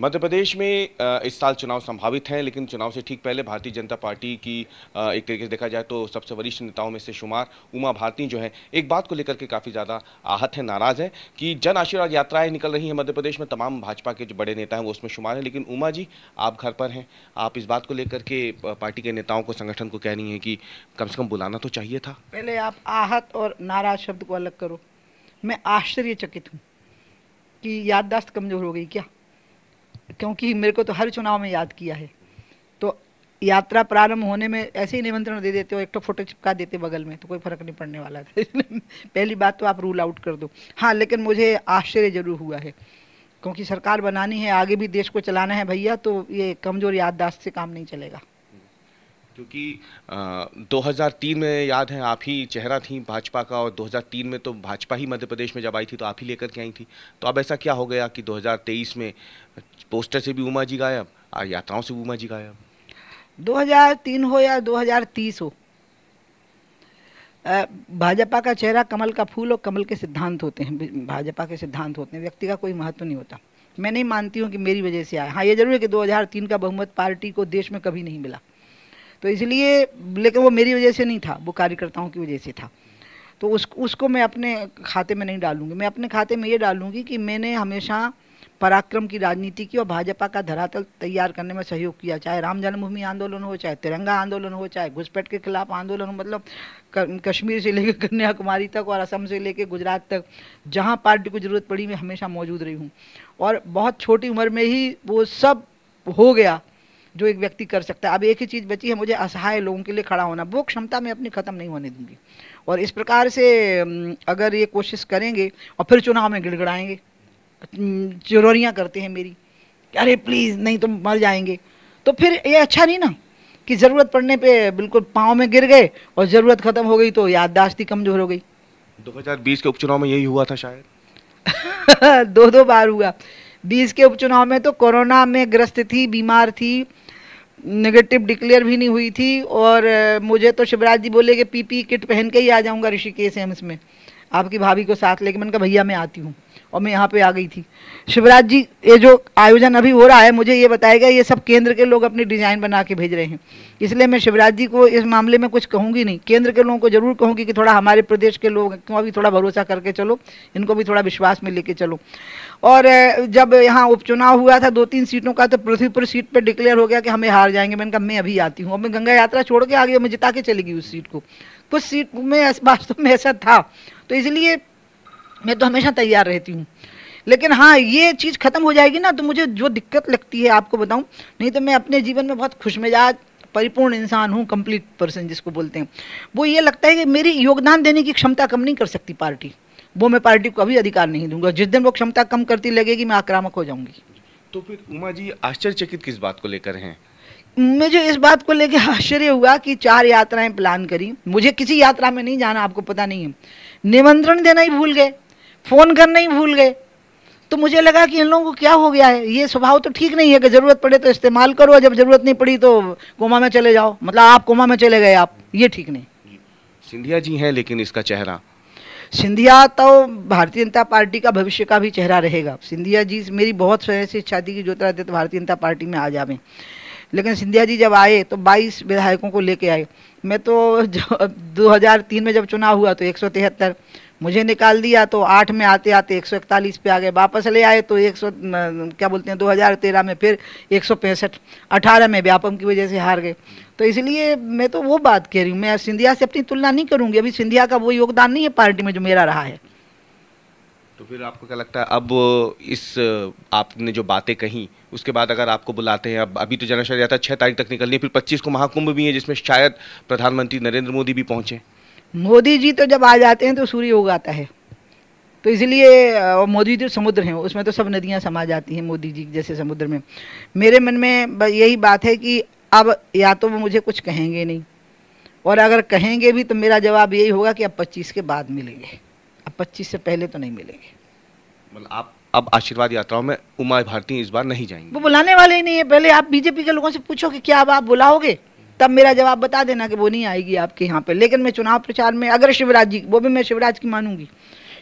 मध्य प्रदेश में इस साल चुनाव संभावित हैं लेकिन चुनाव से ठीक पहले भारतीय जनता पार्टी की एक तरीके से देखा जाए तो सबसे वरिष्ठ नेताओं में से शुमार उमा भारती जो है एक बात को लेकर के काफ़ी ज़्यादा आहत है नाराज़ है कि जन आशीर्वाद यात्राएं निकल रही हैं मध्य प्रदेश में तमाम भाजपा के जो बड़े नेता हैं वो उसमें शुमार हैं लेकिन उमा जी आप घर पर हैं आप इस बात को लेकर के पार्टी के नेताओं को संगठन को कह रही हैं कि कम से कम बुलाना तो चाहिए था पहले आप आहत और नाराज़ शब्द को अलग करो मैं आश्चर्यचकित हूँ कि याददाश्त कमज़ोर हो गई क्या क्योंकि मेरे को तो हर चुनाव में याद किया है तो यात्रा प्रारंभ होने में ऐसे ही निमंत्रण दे देते हो एक तो फोटो चिपका देते बगल में तो कोई फर्क नहीं पड़ने वाला था पहली बात तो आप रूल आउट कर दो हाँ लेकिन मुझे आश्चर्य जरूर हुआ है क्योंकि सरकार बनानी है आगे भी देश को चलाना है भैया तो ये कमज़ोर याददाश्त से काम नहीं चलेगा क्योंकि आ, 2003 में याद है आप ही चेहरा थी भाजपा का और 2003 में तो भाजपा ही मध्य प्रदेश में जब आई थी तो आप ही लेकर के आई थी तो अब ऐसा क्या हो गया कि 2023 में पोस्टर से भी उमा जी गायब और यात्राओं से भी उमा जी गायब 2003 हो या 2030 हो भाजपा का चेहरा कमल का फूल और कमल के सिद्धांत होते हैं भाजपा के सिद्धांत होते हैं व्यक्ति का कोई महत्व नहीं होता मैं नहीं मानती हूँ कि मेरी वजह से आया हाँ ये जरूर है कि 2003 का बहुमत पार्टी को देश में कभी नहीं मिला तो इसलिए लेकिन वो मेरी वजह से नहीं था वो कार्यकर्ताओं की वजह से था तो उस उसको मैं अपने खाते में नहीं डालूंगी मैं अपने खाते में ये डालूंगी कि मैंने हमेशा पराक्रम की राजनीति की और भाजपा का धरातल तैयार करने में सहयोग किया चाहे राम जन्मभूमि आंदोलन हो चाहे तिरंगा आंदोलन हो चाहे घुसपैठ के खिलाफ आंदोलन हो मतलब कश्मीर से लेकर कन्याकुमारी तक और असम से लेकर गुजरात तक जहाँ पार्टी को ज़रूरत पड़ी मैं हमेशा मौजूद रही हूँ और बहुत छोटी उम्र में ही वो सब हो गया जो एक व्यक्ति कर सकता है अब एक ही चीज़ बची है मुझे असहाय लोगों के लिए खड़ा होना वो क्षमता मैं अपनी ख़त्म नहीं होने दूंगी और इस प्रकार से अगर ये कोशिश करेंगे और फिर चुनाव में गिड़गड़ाएंगे चुरौरियाँ करते हैं मेरी अरे प्लीज़ नहीं तुम तो मर जाएंगे तो फिर ये अच्छा नहीं ना कि ज़रूरत पड़ने पे बिल्कुल पाँव में गिर गए और ज़रूरत ख़त्म हो गई तो याददाश्त ही कमज़ोर हो गई 2020 के उपचुनाव में यही हुआ था शायद दो दो बार हुआ बीस के उपचुनाव में तो कोरोना में ग्रस्त थी बीमार थी नेगेटिव डिक्लेयर भी नहीं हुई थी और मुझे तो शिवराज जी बोले कि पीपी किट पहन के ही आ जाऊंगा ऋषिकेश एम्स में आपकी भाभी को साथ लेके मैंने कहा भैया मैं आती हूँ और मैं यहाँ पे आ गई थी शिवराज जी ये जो आयोजन अभी हो रहा है मुझे ये बताएगा ये सब केंद्र के लोग अपनी डिज़ाइन बना के भेज रहे हैं इसलिए मैं शिवराज जी को इस मामले में कुछ कहूँगी नहीं केंद्र के लोगों को जरूर कहूँगी कि थोड़ा हमारे प्रदेश के लोग क्यों अभी थोड़ा भरोसा करके चलो इनको भी थोड़ा विश्वास में लेके चलो और जब यहाँ उपचुनाव हुआ था दो तीन सीटों का तो पृथ्वीपुर सीट पर डिक्लेयर हो गया कि हमें हार जाएंगे मैंने कहा मैं अभी आती हूँ और मैं गंगा यात्रा छोड़ के आ गई मैं जिता के चली गई उस सीट को कुछ सीट में वास्तव में ऐसा था तो इसलिए मैं तो हमेशा तैयार रहती हूँ लेकिन हाँ ये चीज़ ख़त्म हो जाएगी ना तो मुझे जो दिक्कत लगती है आपको बताऊँ नहीं तो मैं अपने जीवन में बहुत खुश मिजाज परिपूर्ण इंसान हूँ कंप्लीट पर्सन जिसको बोलते हैं वो ये लगता है कि मेरी योगदान देने की क्षमता कम नहीं कर सकती पार्टी वो मैं पार्टी को अभी अधिकार नहीं दूंगा जिस दिन वो क्षमता कम करती लगेगी मैं आक्रामक हो जाऊंगी तो फिर उमा जी आश्चर्यचकित किस बात को लेकर हैं मुझे इस बात को लेकर आश्चर्य हुआ कि चार यात्राएं प्लान करी मुझे किसी यात्रा में नहीं जाना आपको पता नहीं है निमंत्रण देना ही भूल गए फ़ोन करना ही भूल गए तो मुझे लगा कि इन लोगों को क्या हो गया है ये स्वभाव तो ठीक नहीं है कि ज़रूरत पड़े तो इस्तेमाल करो जब ज़रूरत नहीं पड़ी तो कोमा में चले जाओ मतलब आप कोमा में चले गए आप ये ठीक नहीं सिंधिया जी हैं लेकिन इसका चेहरा सिंधिया तो भारतीय जनता पार्टी का भविष्य का भी चेहरा रहेगा सिंधिया जी मेरी बहुत समय से इच्छा थी कि ज्योतिरादित्य भारतीय जनता पार्टी में आ जावें लेकिन सिंधिया जी जब आए तो 22 विधायकों को लेके आए मैं तो दो हज़ार तीन में जब चुनाव हुआ तो एक मुझे निकाल दिया तो आठ में आते आते एक पे आ गए वापस ले आए तो एक क्या बोलते हैं 2013 में फिर एक सौ में व्यापम की वजह से हार गए तो इसलिए मैं तो वो बात कह रही हूँ मैं सिंधिया से अपनी तुलना नहीं करूँगी अभी सिंधिया का वो योगदान नहीं है पार्टी में जो मेरा रहा है तो फिर आपको क्या लगता है अब इस आपने जो बातें कही उसके बाद अगर आपको बुलाते हैं अब अभी तो जाता यात्रा छः तारीख तक निकलनी है फिर पच्चीस को महाकुंभ भी है जिसमें शायद प्रधानमंत्री नरेंद्र मोदी भी पहुँचे मोदी जी तो जब आ जाते हैं तो सूर्य हो जाता है तो इसलिए मोदी जी तो समुद्र हैं उसमें तो सब नदियां समा जाती हैं मोदी जी जैसे समुद्र में मेरे मन में यही बात है कि अब या तो वो मुझे कुछ कहेंगे नहीं और अगर कहेंगे भी तो मेरा जवाब यही होगा कि अब पच्चीस के बाद मिलेंगे अब पच्चीस से पहले तो नहीं मिलेंगे मतलब आप अब आशीर्वाद यात्राओं में उमा भारती इस बार नहीं जाएंगे वो बुलाने वाले ही नहीं है पहले आप बीजेपी के लोगों से पूछो कि क्या अब आप बुलाओगे तब मेरा जवाब बता देना कि वो नहीं आएगी आपके यहाँ पे लेकिन मैं चुनाव प्रचार में अगर शिवराज जी वो भी मैं शिवराज की मानूंगी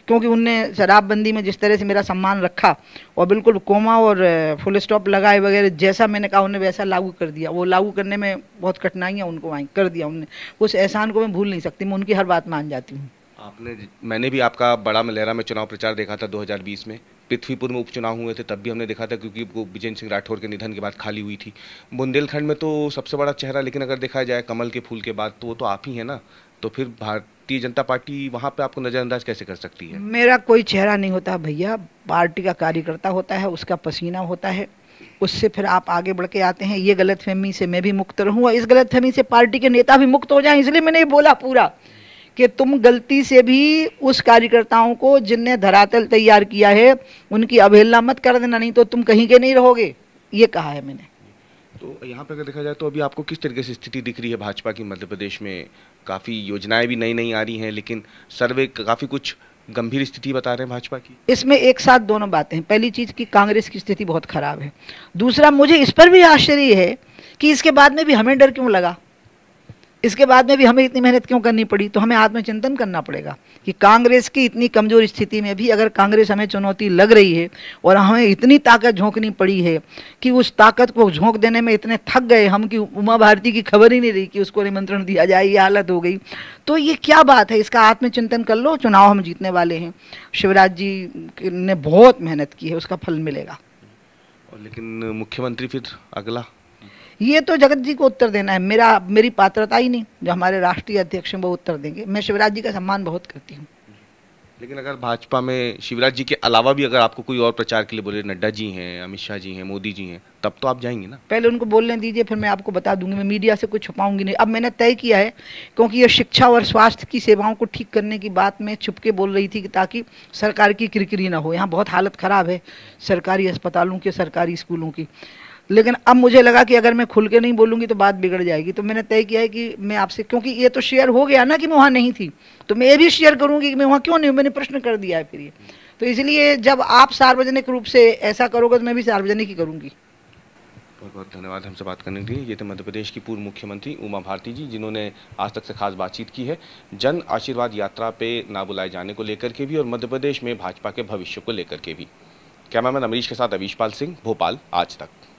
क्योंकि उनने शराबबंदी में जिस तरह से मेरा सम्मान रखा और बिल्कुल कोमा और फुल स्टॉप लगाए वगैरह जैसा मैंने कहा उन्हें वैसा लागू कर दिया वो लागू करने में बहुत कठिनाइयाँ उनको आई कर दिया उनने उस एहसान को मैं भूल नहीं सकती मैं उनकी हर बात मान जाती हूँ आपने मैंने भी आपका बड़ा मलेरा में चुनाव प्रचार देखा था 2020 में पृथ्वीपुर में उपचुनाव हुए थे तब भी हमने देखा था क्योंकि वो विजेंद्र सिंह राठौर के निधन के बाद खाली हुई थी बुंदेलखंड में तो सबसे बड़ा चेहरा लेकिन अगर देखा जाए कमल के फूल के बाद तो वो तो आप ही है ना तो फिर भारतीय जनता पार्टी वहाँ पे आपको नज़रअंदाज कैसे कर सकती है मेरा कोई चेहरा नहीं होता भैया पार्टी का कार्यकर्ता होता है उसका पसीना होता है उससे फिर आप आगे बढ़ के आते हैं ये गलतफहमी से मैं भी मुक्त और इस गलतफहमी से पार्टी के नेता भी मुक्त हो जाएं इसलिए मैंने ये बोला पूरा कि तुम गलती से भी उस कार्यकर्ताओं को जिनने धरातल तैयार किया है उनकी अवहेलना मत कर देना नहीं तो तुम कहीं के नहीं रहोगे ये कहा है मैंने तो यहाँ पे अगर देखा जाए तो अभी आपको किस तरीके से स्थिति दिख रही है भाजपा की मध्य प्रदेश में काफ़ी योजनाएं भी नई नई आ रही हैं लेकिन सर्वे काफ़ी कुछ गंभीर स्थिति बता रहे हैं भाजपा की इसमें एक साथ दोनों बातें हैं पहली चीज़ कि कांग्रेस की स्थिति बहुत खराब है दूसरा मुझे इस पर भी आश्चर्य है कि इसके बाद में भी हमें डर क्यों लगा इसके बाद में भी हमें इतनी मेहनत क्यों करनी पड़ी तो हमें आत्मचिंतन करना पड़ेगा कि कांग्रेस की इतनी कमज़ोर स्थिति में भी अगर कांग्रेस हमें चुनौती लग रही है और हमें इतनी ताकत झोंकनी पड़ी है कि उस ताकत को झोंक देने में इतने थक गए हम कि उमा भारती की खबर ही नहीं रही कि उसको निमंत्रण दिया जाए ये हालत हो गई तो ये क्या बात है इसका आत्मचिंतन कर लो चुनाव हम जीतने वाले हैं शिवराज जी ने बहुत मेहनत की है उसका फल मिलेगा लेकिन मुख्यमंत्री फिर अगला ये तो जगत जी को उत्तर देना है मेरा मेरी पात्रता ही नहीं जो हमारे राष्ट्रीय अध्यक्ष हैं वो उत्तर देंगे मैं शिवराज जी का सम्मान बहुत करती हूँ लेकिन अगर भाजपा में शिवराज जी के अलावा भी अगर आपको कोई और प्रचार के लिए बोले नड्डा जी हैं अमित शाह जी हैं मोदी जी हैं तब तो आप जाएंगे ना पहले उनको बोलने दीजिए फिर मैं आपको बता दूंगी मैं मीडिया से कुछ छुपाऊंगी नहीं अब मैंने तय किया है क्योंकि ये शिक्षा और स्वास्थ्य की सेवाओं को ठीक करने की बात मैं छुप के बोल रही थी कि ताकि सरकार की किरकिरी ना हो यहाँ बहुत हालत ख़राब है सरकारी अस्पतालों की सरकारी स्कूलों की लेकिन अब मुझे लगा कि अगर मैं खुल के नहीं बोलूंगी तो बात बिगड़ जाएगी तो मैंने तय किया है कि मैं आपसे क्योंकि ये तो शेयर हो गया ना कि मैं वहाँ नहीं थी तो मैं ये भी शेयर करूंगी कि मैं वहाँ क्यों नहीं मैंने प्रश्न कर दिया है फिर ये तो इसलिए जब आप सार्वजनिक रूप से ऐसा करोगे तो मैं भी सार्वजनिक ही करूँगी बहुत बहुत धन्यवाद हमसे बात करने के लिए ये थे मध्य प्रदेश की पूर्व मुख्यमंत्री उमा भारती जी जिन्होंने आज तक से खास बातचीत की है जन आशीर्वाद यात्रा पे ना बुलाए जाने को लेकर के भी और मध्य प्रदेश में भाजपा के भविष्य को लेकर के भी कैमरामैन अमरीश के साथ अवीश पाल सिंह भोपाल आज तक